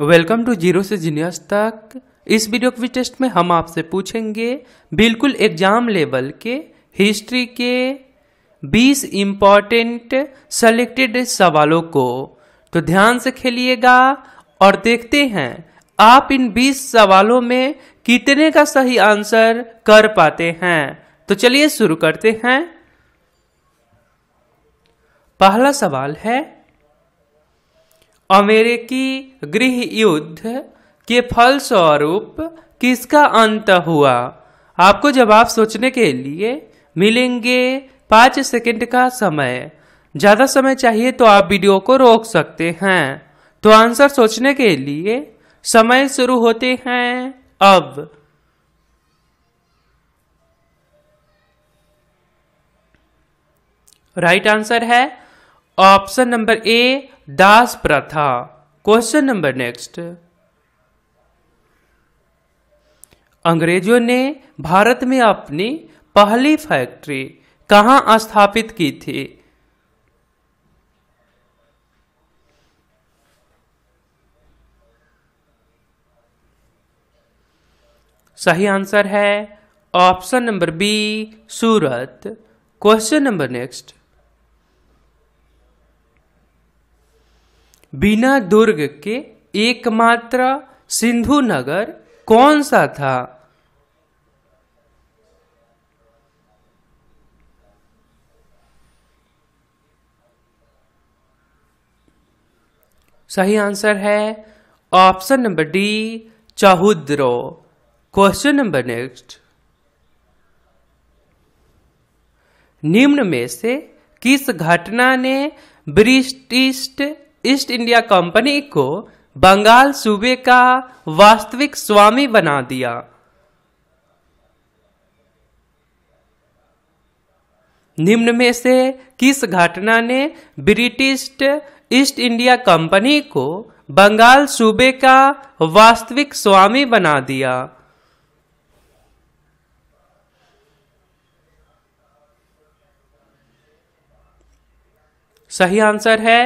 welcome to zero से genius तक इस वीडियो के टेस्ट में हम आपसे पूछेंगे बिल्कुल एग्जाम लेवल के हिस्ट्री के 20 इम्पॉर्टेंट सेलेक्टेड सवालों को तो ध्यान से खेलिएगा और देखते हैं आप इन 20 सवालों में कितने का सही आंसर कर पाते हैं तो चलिए शुरू करते हैं पहला सवाल है अमेरिकी गृह युद्ध के फलस्वरूप किसका अंत हुआ आपको जवाब सोचने के लिए मिलेंगे पाँच सेकंड का समय ज़्यादा समय चाहिए तो आप वीडियो को रोक सकते हैं तो आंसर सोचने के लिए समय शुरू होते हैं अब राइट right आंसर है ऑप्शन नंबर ए दास प्रथा क्वेश्चन नंबर नेक्स्ट अंग्रेजों ने भारत में अपनी पहली फैक्ट्री कहां स्थापित की थी सही आंसर है option number B Surat question number next बिना दुर्ग के एकमात्र सिंधु नगर कौन सा था सही आंसर है option number D Chanhudaro question number next निम्न में से किस घटना ने ब्रिटिश ईस्ट इंडिया कंपनी को बंगाल सूबे का वास्तविक स्वामी बना दिया निम्न में से किस घटना ने ब्रिटिश ईस्ट इंडिया कंपनी को बंगाल सूबे का वास्तविक स्वामी बना दिया सही आंसर है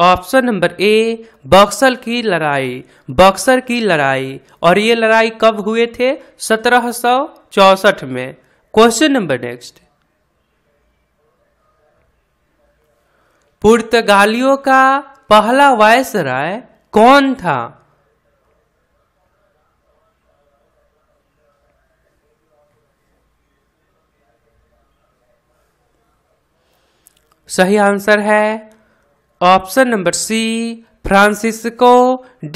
ऑप्शन नंबर ए बक्सर की लड़ाई बक्सर की लड़ाई और ये लड़ाई कब हुए थे सत्रह सौ चौसठ में क्वेश्चन नंबर नेक्स्ट पुर्तगालियों का पहला वायसराय कौन था सही आंसर है option number C Francisco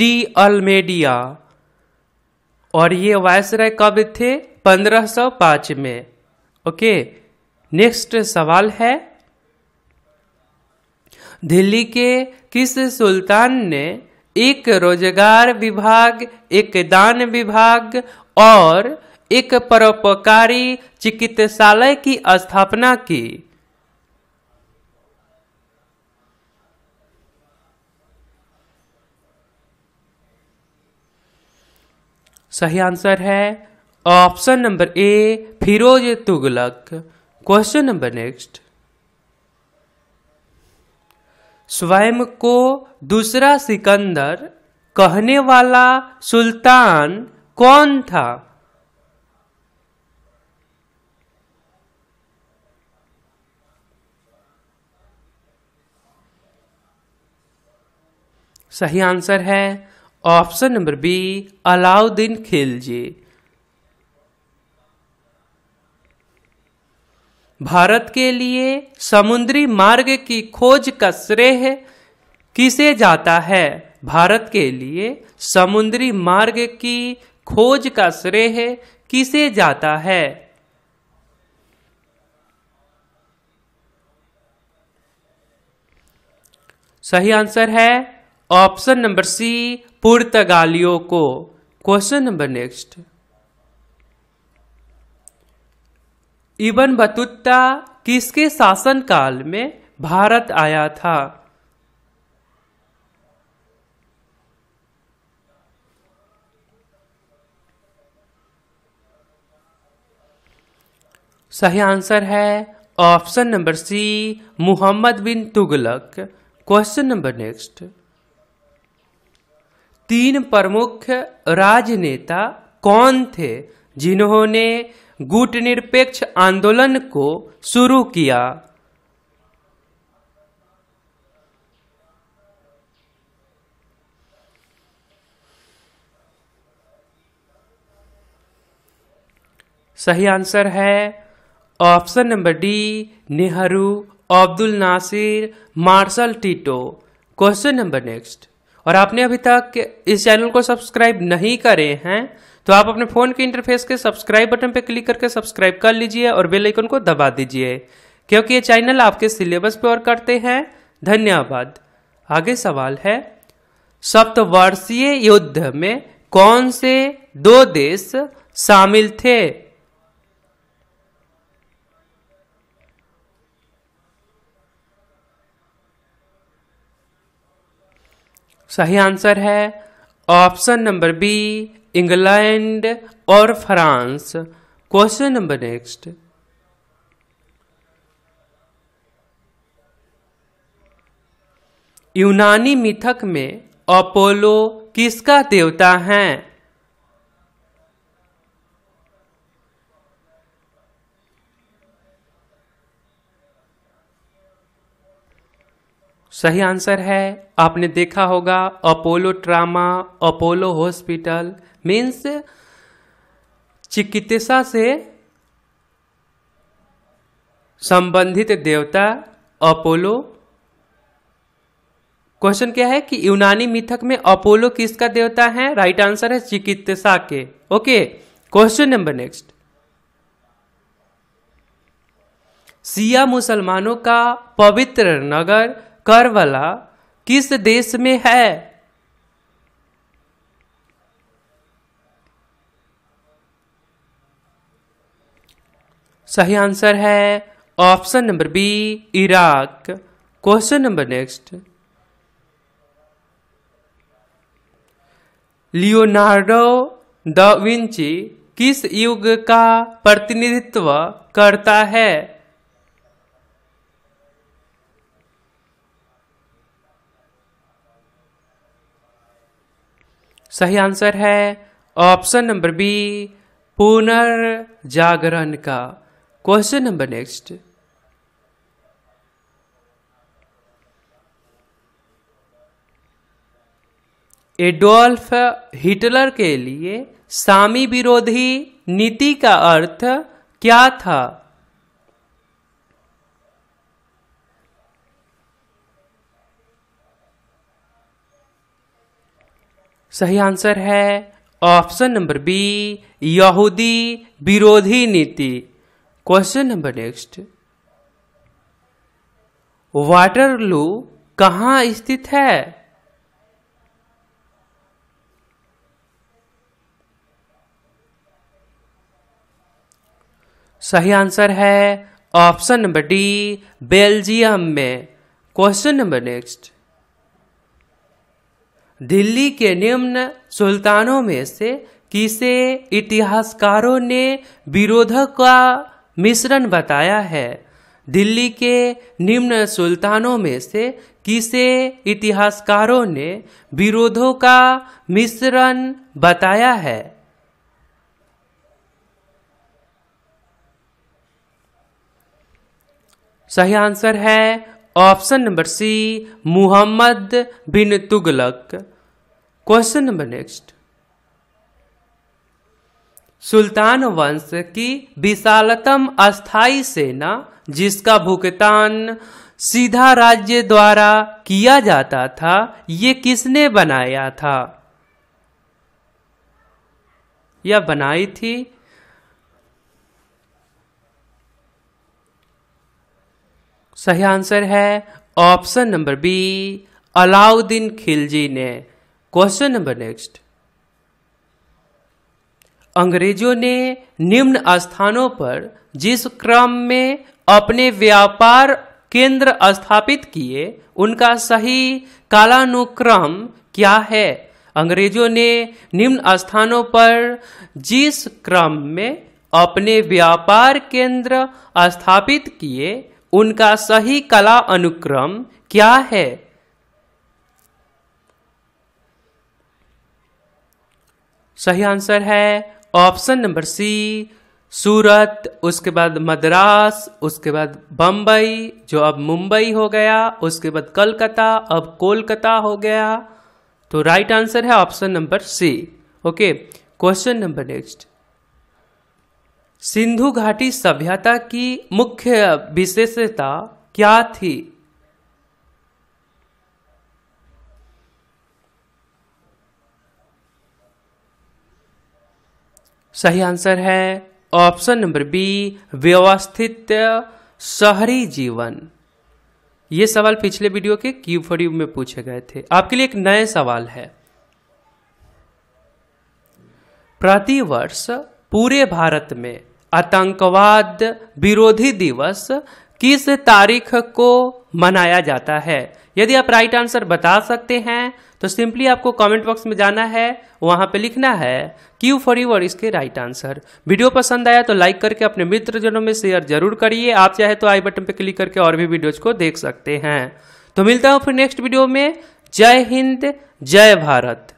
de Almeida और ये वायसराय कब थे 1505 में ओके नेक्स्ट सवाल है दिल्ली के किस सुल्तान ने एक रोजगार विभाग एक दान विभाग और एक परोपकारी चिकित्सालय की स्थापना की सही आंसर है option number A Firoz Tughlaq question number next स्वयं को दूसरा सिकंदर कहने वाला सुल्तान कौन था सही आंसर है option number B Alauddin Khilji Bharat के लिए समुद्री मार्ग की खोज का श्रेय किसे जाता है भारत के लिए समुद्री मार्ग की खोज का श्रेय किसे जाता है सही आंसर है ऑप्शन नंबर सी पुर्तगालियों को question number next Ibn Battuta किसके शासनकाल में भारत आया था सही आंसर है option number C Muhammad bin Tughlaq question number next तीन प्रमुख राजनेता कौन थे जिन्होंने गुटनिरपेक्ष आंदोलन को शुरू किया सही आंसर है option number D Nehru Abdul Nasser Marshal Tito question number next और आपने अभी तक इस चैनल को सब्सक्राइब नहीं करे हैं तो आप अपने फ़ोन के इंटरफेस के सब्सक्राइब बटन पर क्लिक करके सब्सक्राइब कर लीजिए और बेल आइकन को दबा दीजिए क्योंकि ये चैनल आपके सिलेबस पर करते हैं धन्यवाद आगे सवाल है सप्तवर्षीय युद्ध में कौन से दो देश शामिल थे सही आंसर है ऑप्शन नंबर बी इंग्लैंड और फ्रांस क्वेश्चन नंबर नेक्स्ट यूनानी मिथक में अपोलो किसका देवता हैं सही आंसर है आपने देखा होगा Apollo trauma Apollo hospital means चिकित्सा से संबंधित देवता अपोलो क्वेश्चन क्या है कि यूनानी मिथक में अपोलो किसका देवता है राइट आंसर है चिकित्सा के ओके क्वेश्चन नंबर नेक्स्ट सिया मुसलमानों का पवित्र नगर करवला किस देश में है सही आंसर है option number B Iraq question number next Leonardo da Vinci किस युग का प्रतिनिधित्व करता है सही आंसर है ऑप्शन नंबर बी पुनर्जागरण का question number next Adolf Hitler के लिए सामी विरोधी नीति का अर्थ क्या था सही आंसर है ऑप्शन नंबर बी यहूदी विरोधी नीति क्वेश्चन नंबर नेक्स्ट वाटरलू कहाँ स्थित है सही आंसर है ऑप्शन नंबर डी बेल्जियम में क्वेश्चन नंबर नेक्स्ट दिल्ली के निम्न सुल्तानों में से किसे इतिहासकारों ने विरोधक का मिश्रण बताया है दिल्ली के निम्न सुल्तानों में से किसे इतिहासकारों ने विरोधों का मिश्रण बताया है सही आंसर है option number C Muhammad bin Tughlaq question number next सुल्तान वंश की विशालतम अस्थाई सेना जिसका भुगतान सीधा राज्य द्वारा किया जाता था ये किसने बनाया था या बनाई थी सही आंसर है option number B Alauddin Khilji ने क्वेश्चन नंबर नेक्स्ट अंग्रेजों ने निम्न स्थानों पर जिस क्रम में अपने व्यापार केंद्र स्थापित किए उनका सही कालानुक्रम क्या है अंग्रेजों ने निम्न स्थानों पर जिस क्रम में अपने व्यापार केंद्र स्थापित किए उनका सही कला अनुक्रम क्या है सही आंसर है ऑप्शन नंबर सी सूरत उसके बाद मद्रास उसके बाद बम्बई जो अब मुंबई हो गया उसके बाद कलकत्ता अब कोलकाता हो गया तो राइट आंसर है option number C okay question number next Sindhu घाटी सभ्यता की मुख्य विशेषता क्या थी सही आंसर है ऑप्शन नंबर बी व्यवस्थित शहरी जीवन ये सवाल पिछले वीडियो के क्यू फॉर यू में पूछे गए थे आपके लिए एक नए सवाल है प्रतिवर्ष पूरे भारत में आतंकवाद विरोधी दिवस किस तारीख को मनाया जाता है यदि आप राइट आंसर बता सकते हैं तो सिंपली आपको कमेंट बॉक्स में जाना है वहां पे लिखना है क्यू फॉर यूर इसके राइट आंसर वीडियो पसंद आया तो लाइक करके अपने मित्रजनों में शेयर जरूर करिए आप चाहे तो आई बटन पे क्लिक करके और भी वीडियोज को देख सकते हैं तो मिलता हूं फिर नेक्स्ट वीडियो में जय हिंद जय भारत